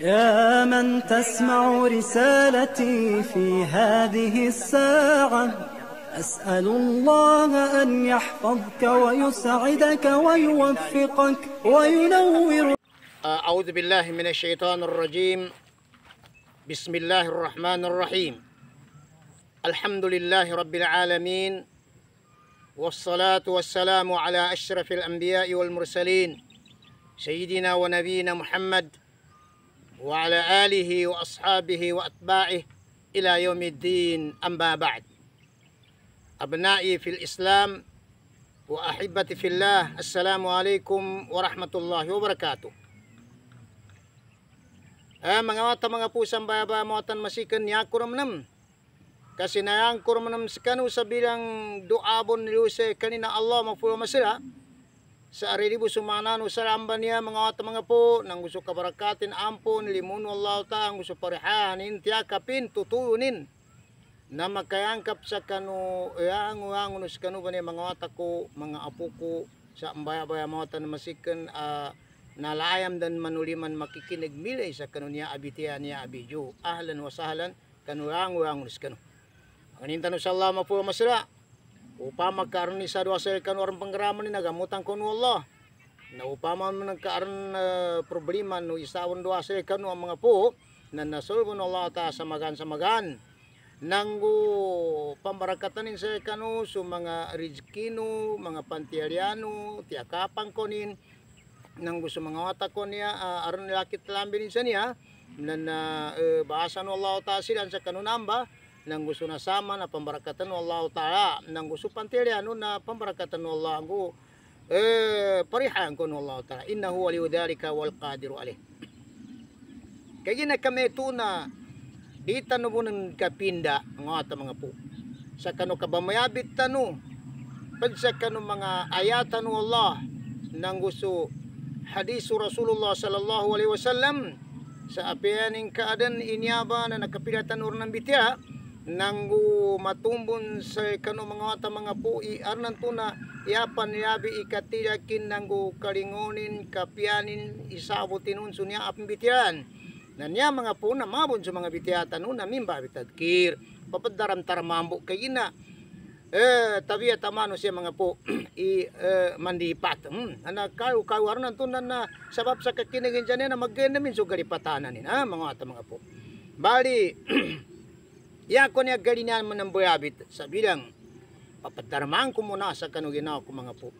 يا من تسمع رسالتي في هذه الساعة أسأل الله أن يحفظك ويسعدك ويوفقك وينور أعوذ بالله من الشيطان الرجيم بسم الله الرحمن الرحيم الحمد لله رب العالمين والصلاة والسلام على أشرف الأنبياء والمرسلين سيدنا ونبينا محمد وعلى آله وأصحابه وأتباعه إلى يوم الدين أما بعد أبنائي في الإسلام وأحبتي في الله السلام عليكم ورحمة الله وبركاته Eh, mga mata mga pusang bayaba muatan masikan ni akuram nam. Kasi na yang kuram nam sekanu sa bilang doabon ni Luse kanina Allah mafulama masira sa ariribo sumanan usalamban niya mga ata mga po nang gusto kabarakatin ampon limun wallahu ta ang gusto parehanin tiya kapin na magkayangkap sa kanu yang uang unus kanu ba mga ata ko mga apo ko sa ambaya-baya mga ata na masikan ah, nalayam dan manuliman makikinig milay sa kanunya abitiya niya abidyo ahlan wa sahlan kanu yang uang unus kanu ang nintanong sa Allah mapuha masira upama magkaroon ni sadwa sa orang panggaraman ni ko kun Allah na upama man karon na eh, problema no isawon duwa sa ang mga po na ng Allah ta samagan samagan nanggu pambarakatan sa kanu so mga rizkino mga tiyakapang ko konin nanggu gusto mga wata ko niya uh, aron nilakit lambi ni sa niya na uh, bahasan Allah ta sila sa kanunamba nang gusto na sama na pambarakatan Allah taala nang gusto pantili ano na pambarakatan Allah ko eh parihan ko Allah taala innahu waliyu dhalika wal qadiru alayh kaya na kami ito na dita no mo nang kapinda ng ata mga po sa kano kabamayabit tanu pag sa kano mga ayatan no Allah nang gusto hadisu Rasulullah sallallahu alaihi wasallam sa apianing kaadan inyaba na nakapilatan or ng bitya nang matumbun sa kano mga wata mga pui arnan tuna iapan yabi ikatiyakin nang kalingonin kapianin isabutin unso niya apang bitiran nanya mga po na mabon sa mga bitiyatan na mimba bitadkir papadaram taramambo kayina eh tabi at amano siya mga po i eh, mandipat hmm. ana kayo kayo aron anton na sabab sa kakinigin dyan na maggen min so galipatanan ni ah, mga ata mga po bali Yakon ya galinyan man ng buyabit Sabi lang, papatarmaan ko muna sa kanu ginawa ko mga po.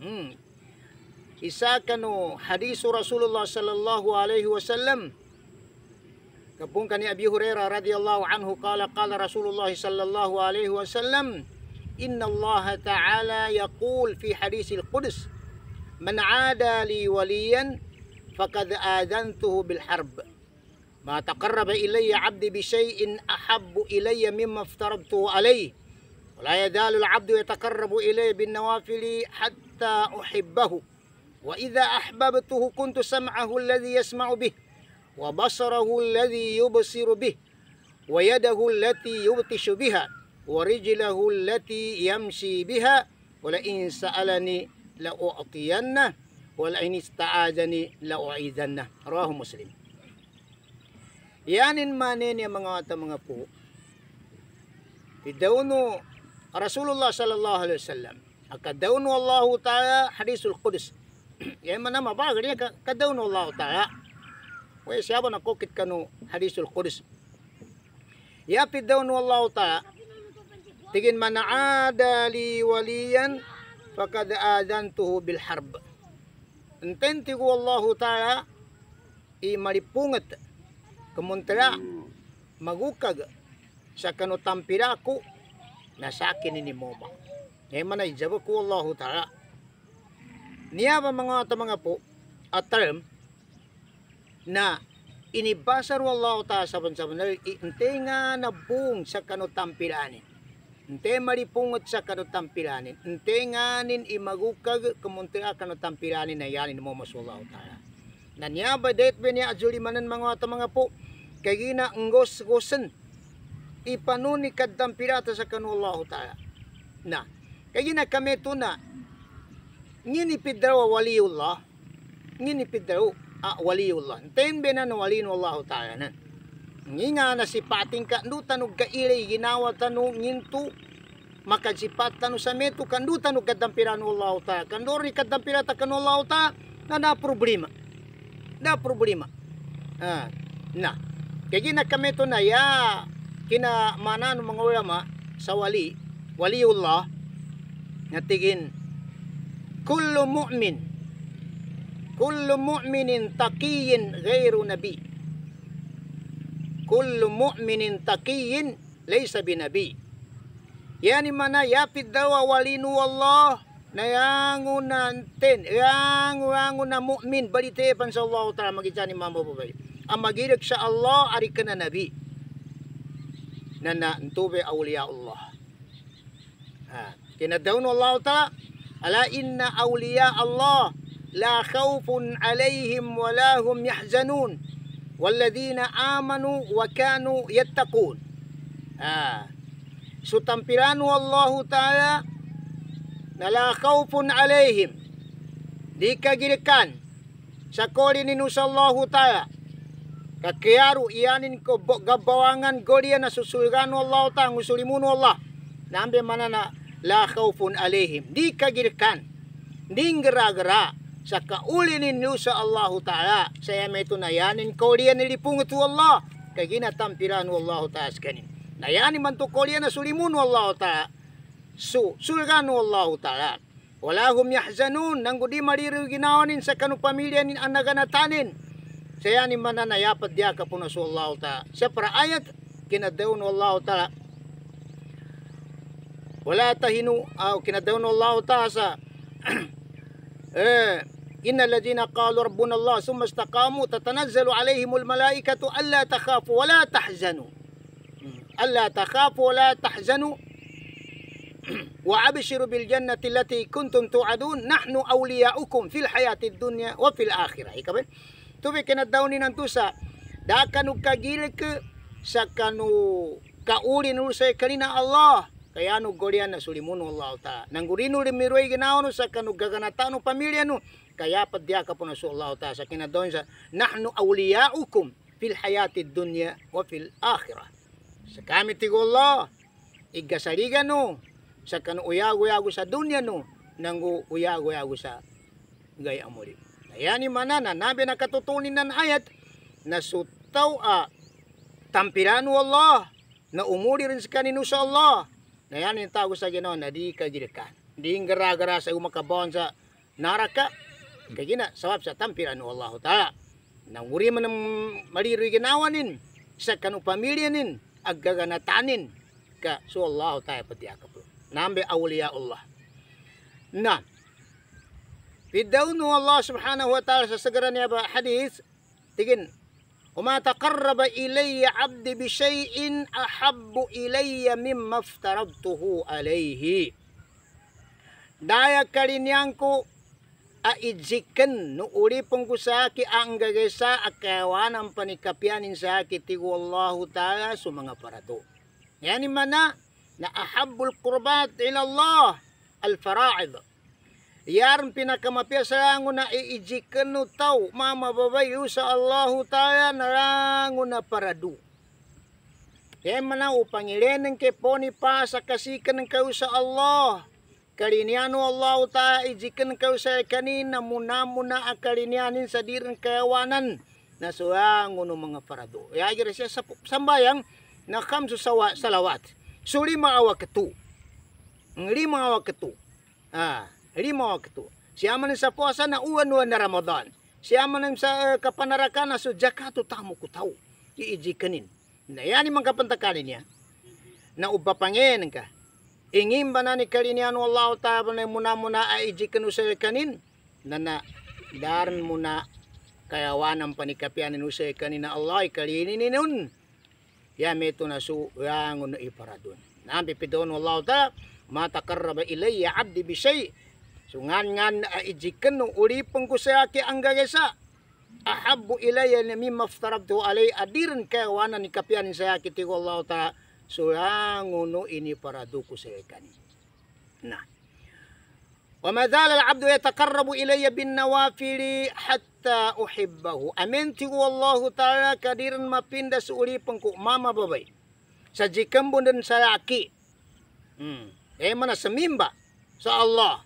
Hmm. Isa kanu oh, hadiso Rasulullah sallallahu alaihi wasallam Kapung kani Abi Hurairah radhiyallahu anhu kala kala Rasulullah sallallahu alaihi wasallam Inna Allah ta'ala yakul fi hadisil Qudus Man'ada li waliyan faqad adantuhu bil harb ما تقرب إلي عبدي بشيء أحب إلي مما افترضته عليه ولا يزال العبد يتقرب إلي بالنوافل حتى أحبه وإذا أحببته كنت سمعه الذي يسمع به وبصره الذي يبصر به ويده التي يبطش بها ورجله التي يمشي بها ولئن سألني لأعطينه ولئن استعاذني لأعيذنه رواه مسلم yanin manin ya mga ata mga po idawno Rasulullah sallallahu alaihi wasallam akadawno Allahu ta'ala hadisul Qudus ya mana mabagal ya kadawno Allahu ta'ala wa siapa na kokit kanu hadisul Qudus ya pidawno Allahu ta'ala tigin mana ada li waliyan faqad adantuhu bil harb ententigo Allahu ta'ala i maripungat kumuntala mm. magukag sa kanutang pirako na sa akin ni Moma. Ngayon man ay jabo ko Allah ta'ala. Niya ba mga ata mga po at term na inibasar wallahu ta'ala sa na inte nga nabung sa kanutang piranin. Inte maripungot sa kanutang piranin. Inte nganin imagukag kumuntala kanutang piranin na yanin mo masullahu ta'ala. Nanyaba date ba niya ajulimanan mga ata mga po. Kay gina ngos gosen. Ipanuni kaddam pirata sa kanu Allah ta'ala. Na. Kay gina kami to na. Nginipidrawa waliyullah. Nginipidrawa ah, waliullah. Tayin ba na na waliyullahu ta'ala na. Nginga na si pating ka. No tanog ka ilay ginawa tanong nginto makasipat tanu sa meto kandutan ug kadampirano Allah taala. kandori kadampirata kanu Allah taala na na problema na problema. Ah, na. Kaya kami to na ya kinamana ng mga ulama sa wali, waliullah, nga tigin, kullu mu'min, kullu mu'minin takiyin gairu nabi. Kullu mu'minin takiyin laysa binabi. Yani mana yapid dawa walinu Allah nangangunan tin nangangunan mu'min balitepan sa Allah ta'ala magitan ni mambo babay ang magirik sa Allah ari ka nabi na naantube awliya Allah ha kinadawn Allah ta'ala ala inna awliya Allah la khawfun alayhim wa la hum yahzanun walladhina amanu wa kanu yattaqun ha so tampirano Allah ta'ala nala khaufun alaihim dikagirikan sakoli ni nusallahu ta'ala kakiaru ianin ko gabawangan godia na susulgan Allah ta'ala ngusulimun Allah nambe mana na la khaufun alaihim dikagirikan dinggera-gera sa kaulinin niyo sa Allah Ta'ala saya may tunayanin kaulian nilipungot to Allah kagina ginatampiran Allah Ta'ala kanin nayanin man to kaulian na sulimun Allah Ta'ala So, sulganu Allah ta'ala. Wala hum yahzanun, nang gudi maririw ginawanin sa kanu pamilya nin ang naganatanin. Saya ni mananayapat diya ka puno na Allah ta'ala. Sa para ayat na Allah ta'ala. Wala tahinu, uh, ah, kinadaw Allah ta'ala sa eh, إن الذين قالوا ربنا الله ثم استقاموا تتنزل عليهم الملائكة ألا تخافوا ولا تحزنوا ألا تخافوا ولا تحزنوا wa abshiru bil jannati allati kuntum tu'adun nahnu awliya'ukum fil hayatid dunya wa fil akhirah ikaw tubi kanat dawni da kanu kagilik sa kanu kaulin usay kanina Allah kaya no golian na sulimun Allah ta nangurino limiroy ginaon sa kanu gaganatano pamilya no kaya padya ka po na sa Allah ta sa kinadon sa nahnu awliya'ukum fil hayatid dunya wa fil akhirah sa kami tigo Allah igasarigan no sa kanu uyago-yago sa dunya no nang uyago-yago sa gay amuri ayani manana nabe na nan ayat na sutaw a tampirano Allah na umuri rin sa kanino sa Allah na yan yung tawag sa Ginoo na di ka girikan di gara-gara sa umakabon sa naraka kay gina sabab sa tampirano Allah taala nang uri man ng maliri ginawanin sa kanu pamilya nin aggaganatanin ka so Allah ta'ala patiakap nambe awliya Allah. Nah, bidaunu Allah subhanahu wa ta'ala sesegera ni apa hadis, tigin, وما تقرب إلي Abdi bishay'in أحب إلي مما افترضته عليه. Daya kalin yang ku aijikan nu uri pungku saki anggagesa akewanam panikapianin saki tigu Allahu ta'ala sumang aparato. Yani mana? na ahabbul qurbat ila Allah al fara'id yaron pinakamapya sa rango na iijikan no tao mama babayu sa Allahu taala na na paradu kaya manaw pangilenan kay po ni pa sa kasikan ng kayo sa Allah kaliniano Allah ta ijikan kayo sa kanin na muna muna akalinianin sa dirang kayawanan na surango no mga paradu yaya siya sa sambayang na kamso sa salawat So lima awa ketu. Lima hmm, awa ketu. Ah, lima awak ketu. Siaman sa puasa na uwan-uwan na Ramadan. Siaman sa uh, eh, kapanarakan na so jakato tamo ko tau. Iijikanin. Na yan imang kapantakalin niya. Na ubapangin ka. Ingin ba na ni kalinian wallahu ta'ala na muna muna aijikan usay kanin? Na na daran muna kayawanan panikapian panikapianin usay kanin na Allah ikalinin nun. يميت نسوء iparadun. Nam pidon wallahu ta ile ilayya abdi bisai Sungan ngan eh, ijiken uli pengkusaya ki anggaresa. Ahabbu ilayya mimma aftarabtu alai adiran kawana ni kapian saya kiti wallahu ta ngono ini paraduku kusaya kani. Nah, وما زال العبد يتقرب إلي بالنوافل حتى أحبه أمنتي والله تعالى kadir ma pindah seuli pengku mama babai sajikan bun dan salaki hmm. eh mana semimba sa Allah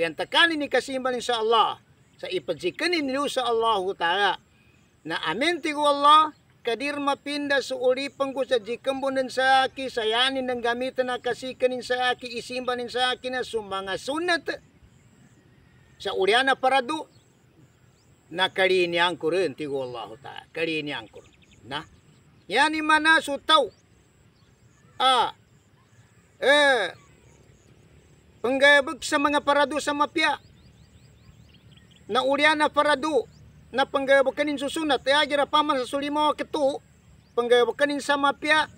yang tekan ini kasimba ni Allah sa ipajikan ni sa Allah ta'ala na aminti ko Allah kadir mapinda suuri pengku sa jikembon dan saya aki saya ng gamitan na kasikanin saya aki isimbanin saya aki na sumanga sunat sa uriana paradu na kari ini angkur entigo Allah kari ini angkur nah yani mana su tau, ah eh penggayabag sa mga paradu sa mapia na uriana paradu na penggayabag kanin susunat ay e, agira paman sa sulimo ketu penggayabag kanin sa mapia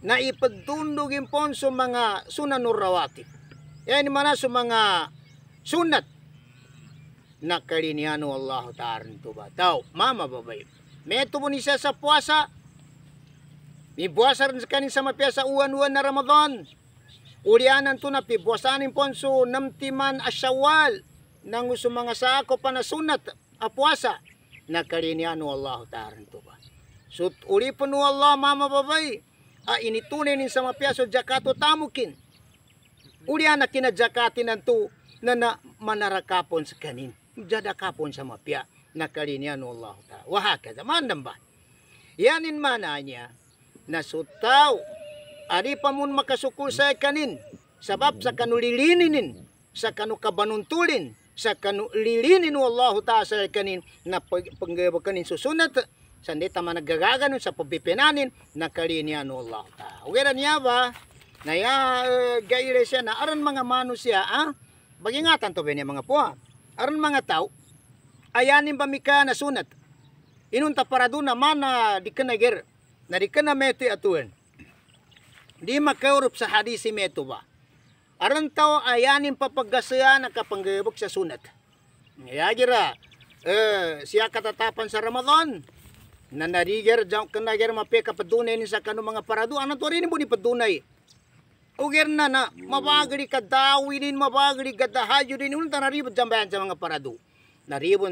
na ipagtundog ponso sa mga sunanurrawati yani mana sa mga sunat na kaliniano Allah taran to ba tao mama babay meto mo ni sa puasa ni buwasa rin sa kanin sa mapiasa uwan-uwan na Ramadan ulianan to na pibuwasanin po so namtiman asyawal nang uso mga sako pa na sunat apuasa na kaliniano Allah taran to ba so uli po no Allah mama babay a initunin sa mapiaso jakato tamukin ulian na kinadjakatin nanto na, na manarakapon sa kanin jadakapon sa mapya nakalinian Allah ta wahaka zaman ba yanin mana na sutaw ari pamun mun makasukul sa kanin sabab sa kanulilinin sa kanukabanuntulin sa kanulilinin Allah ta sa kanin na panggawa kanin susunat sandi tama naggagaganon sa pabipinanin nakalinian Allah ta wera niya ba na ya uh, eh, gaire siya na aran mga manusia ah Magingatan to niya mga puha. Aron mga tao, ayanin ba mika na sunat? Inunta para doon naman na di ka nager, na di ka na meto atuin. Di makaurup sa hadisi meto ba? Aron tao ayanin papagasaya na kapanggayabok sa sunat. Ngayagira, eh, siya katatapan sa Ramadan, na nariger, jang ka nager mapeka padunay ni sa kanong mga paradu. Ano to rin mo ni padunay? Uger na mabagri kadawinin mabagri kadahajurin unta ribut jambayan sa mga parado.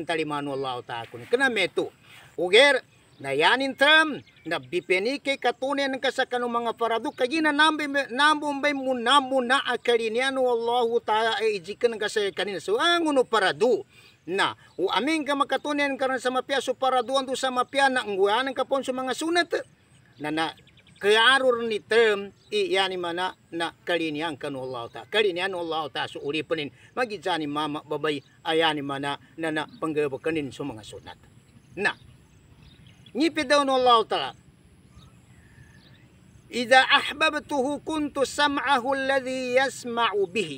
tali manu Allah taakun. Kana metu. Uger na yanin tram na bipeni kay katunen ka mga paradu, kagina nambe nambumbay mo nambo na akaliniano Allah taala ay ijikan ka sa kanina. So ang uno parado na o amin ka makatunen sama sa mapia so parado ando sa mapia na nguyanan ka pon sa mga sunat na na kearur ni term i yani mana na kalinian kanu Allah ta kalinian Allah ta su uri penin magi jani mama babai ayani mana na na penggebo kenin sumanga sunat na nyipi daun Allah ta إذا أحببته كنت سمعه الذي bihi. به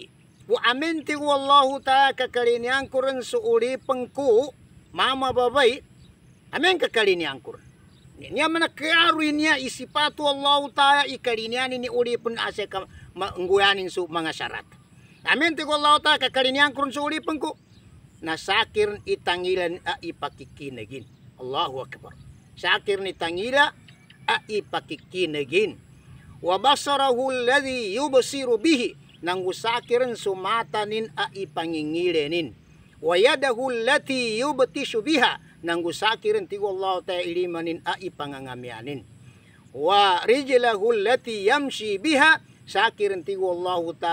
وأمنت والله تعالى ككلين ينكر su'uri pengku mama babai amin kekalin yangkur nyamana karunia isipatu Allah taala ikariniani ni ulipun aseka nguyanin su mga syarat amin tigo Allah taala kakarinian kurun su ulipun ku nasakir itangilan a ipakikinagin Allahu akbar sakir ni tangila a ipakikinagin wa basarahu alladhi yubsiru bihi nang usakirin sumatanin a ipangingilenin wa yadahu allati biha nanggu sakirin tigo Allah ta ilimanin ai pangangamianin wa rijlahu allati yamshi biha sakirin tigo Allah ta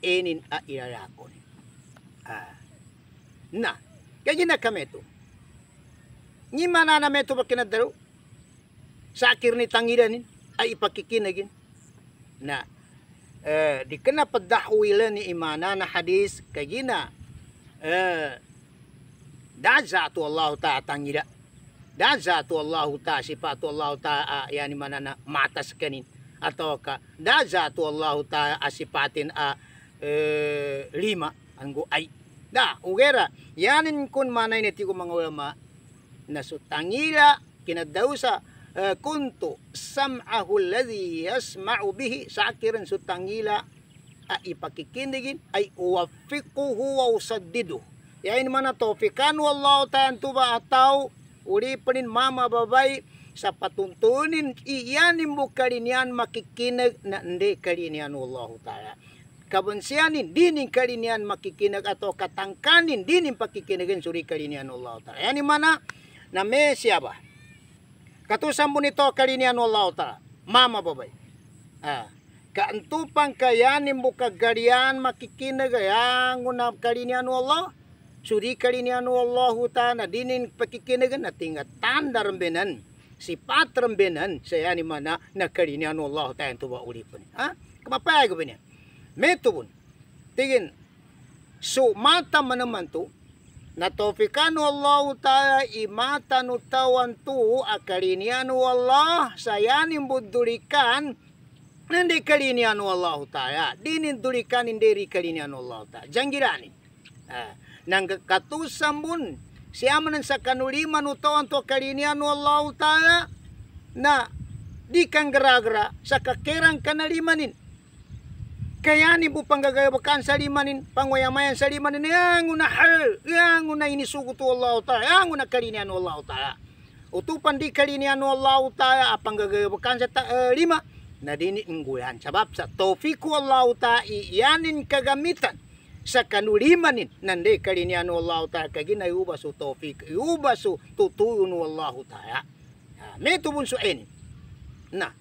ienin ai yakon nah kajina kametu ni mana na metu pakinadaru sakir ni tangiranin ay ipakikinagin na eh, di kena pedahwilan ni imana na hadis kagina eh, dazatu Allahu ta tangida dazatu Allahu ta sifatu Allahu ta yani manana matas kanin atau ka dazatu Allahu ta asipatin a e, lima anggo ay da ugera yanin kun manay niti ko mga ulama nasu tangila kinadausa uh, kuntu sam'ahu alladhi yasma'u bihi sakiran sa tangila ay ipakikindigin ay uwafiquhu wa usaddiduhu Ya ini mana taufikan wallahu ta'ala tuba atau uri penin mama babai sapa tuntunin iyan imbu kalinian makikinag na ndi kalinian wallahu ta'ala kabansianin dinin kalinian makikinag atau katangkanin dinin gen suri kalinian wallahu ta'ala ini mana name siapa katusan itu kalinian wallahu ta'ala mama babai. ah Kantupang kayanin buka garian makikinag yang unap kalinian wallahu Suri kali anu Allah ta'ala dinin pakikinagan tinga tanda si si rembenan saya ni mana na kali anu Allah ta'ala tuba ulipun. Ha? Kemapaya ke bini? Metubun. Tingin. So mata manaman tu na taufikanu Allah ta'ala imata nutawan tu akali anu Allah saya Nende kali nanti anu Allah ta'ala dinin dulikan indiri anu Allah ta'ala janggirani ah nang katusambun si amanan sa kanuliman no taon to kalinian no Allah taala na di kang gara-gara sa kakirang kanalimanin kaya ni bu panggagayabakan sa limanin pangwayamayan sa limanin yang una hal yang una inisugo to Allah taala yang una kalinian no Allah taala utupan di kalinian no Allah taala apang sa ta, uh, eh, lima na dini ngguyan sabab sa taufiku Allah taala iyanin kagamitan sa kanulimanin nande kalinian wallahu ta'ala kagi na yubasu taufik yubasu tutuyun wallahu ta'ala me tubun su eni na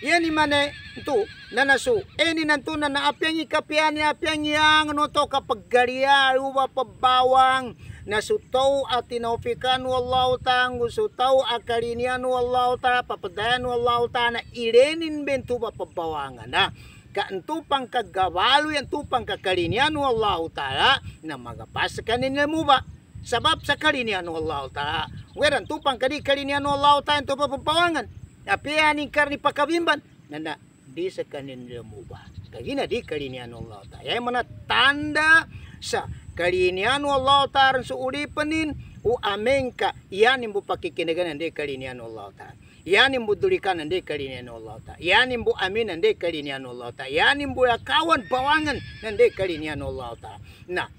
yani mane tu nanasu eni nanto na naapiangi kapiani apiangi ang no to kapaggaria uba pabawang nasutaw tau atinofikan wallahu ta'ala tau akalinian wallahu ta'ala papadayan wallahu ta'ala irenin bentuba pabawangan na Kan ka antupang kagawalo yan tupang kakalinian wallahu taala na magapas kanin mo ba sabab sa kalinian wallahu taala weran tupang kadi kalinian wallahu taala to papawangan api ni karni pakabimban nanda di sa kanina mo ba kagina di kalinian wallahu taala ay mana tanda sa kalinian wallahu taala sa ulipanin u amengka yan imbo pakikinagan di kalinian wallahu taala yani mbu nende kalini kali anu Allah ta yani mbu amin nende kali ne anu Allah ta yani mbu ya kawan bawangan nende kali ne anu Allah ta na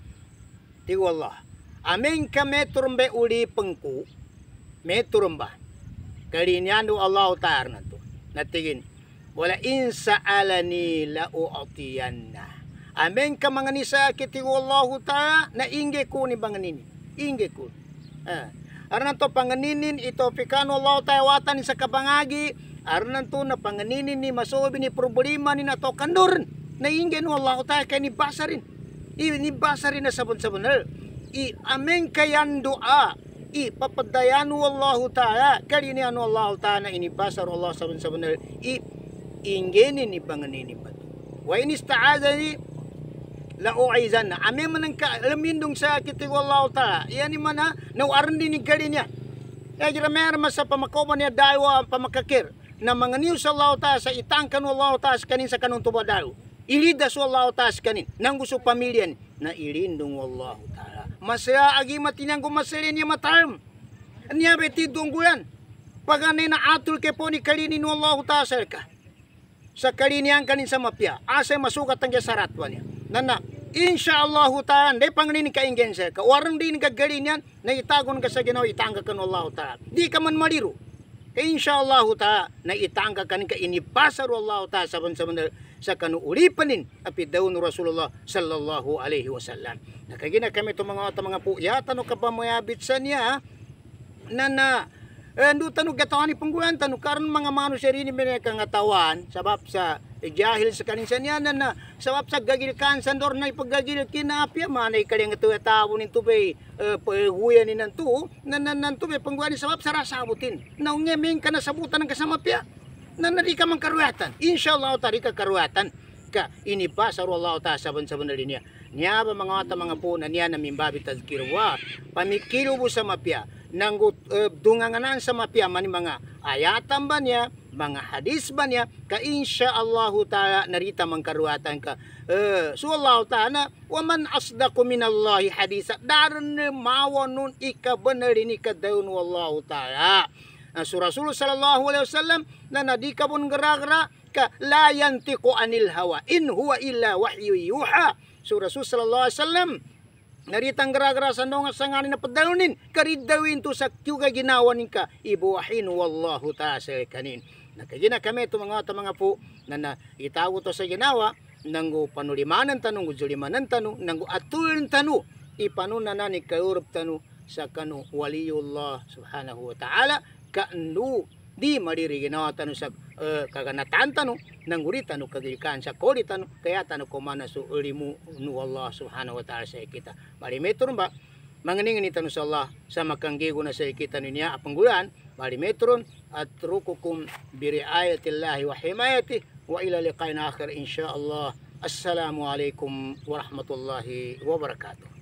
ti wallah amin ka meturmbe uli pengku meturmba kali ne no Allah ta arna tu natigin wala insa alani la u'tiyanna amin ka manganisa kiti wallahu ta na inge ko ni ini, inge ko eh. Ah. Arnan to panganinin ito pikano law tayawatan sa kabangagi Arnan to na panganinin ni masobi ni problema ni na to kandur na ingyan wallahu tayo kay ni basarin i ni basarin na sabon-sabon i amen kayan doa i papadayan wallahu taala kay ni ano wallahu taala na inibasar Allah sabon-sabon i ingyanin ni panganinin pa wa inista'adani lahu uaizanna ame menengka ka sa kiti wallahu taala iya ni mana nawaran din ni garinya ya eh, jira mer masa pamakoban ya daiwa pamakakir na manganiw sa Allah taala sa itangkan wallahu taala kanin sa kanung tubadaw ilidas wallahu taala kanin nang gusto na ilindung wallahu taala masaya agi matinang gumaselin ya matarm niya beti dunggulan pagane na atul ke poni kalinin wallahu taala ka sa kalinian kanin sa mapya asay masukat ang saratwa niya nana insyaallah ta'ala day panglini ka ingen ka warang din kagalinyan na itagon ka sa Ginoo itangga kan Allah ta'ala di ka man maliro kay insyaallah ta'ala na itangka kan ka inipasar Allah ta'ala saban saban sa kanuulipanin api daun Rasulullah sallallahu alaihi wasallam nakagina kami to mga ta mga puyatan o kapamayabit sa niya na na Ando eh, tanong gatawan ni Pungguan, tanong karon mga manusia rin ni nga tawan sabab sa jahil sa kaninsan yan na sawap sa gagil kansan dor na ipagagil kinapya manay kaling ito etawon nito be uh, pahuya ni eh, nanto na nanto be pangguani sawap sa rasabutin na ungeming ka nasabutan ng kasamapya na nari ka man karuatan insyaallah tari ka karuatan ka ini pa sa Allah ta saban saban na linya niya ba mga ata mga po na niya na mimbabi tazkirwa pamikilo bu sa mapya nang uh, eh, dunganganan sa mapya man mga ayatan ba niya mga hadis ba niya ka insyaallahu taala narita mangkaruatan ka uh, eh, so Allah taala wa man asdaqu minallahi hadisa darne mawon ika benar ini ka daun wallahu taala uh, nah, so Rasulullah sallallahu alaihi wasallam na nadika pun geragera ka la yantiqu anil hawa in huwa illa wahyu yuha so Rasul sallallahu alaihi wasallam Naritang gara-gara sa nong sangani na padalonin, karidawin to sa kyuga ginawa ninka, ibuahin wallahu ta'asay kanin. Nakagina kami ito mga ito mga po na naitawo to sa ginawa nang panulimanan tanong, julimanan tanong, nang atulin tanu, ipanuna na ni kayurup tanu sa kanu waliyullah subhanahu wa ta'ala kaandu di maririginaw tanong sa uh, eh, kaganatan tanong, nang uri tanong kagikan sa kori tanong, kaya tanong kumana sa ulimu nu Allah subhanahu wa ta'ala sa kita. Malimitron ba? Manganingan ni tanong sa Allah sa makanggigo na sa kita ninya apanggulan, مترون أترككم برعاية الله وحمايته وإلى لقاء آخر إن شاء الله السلام عليكم ورحمة الله وبركاته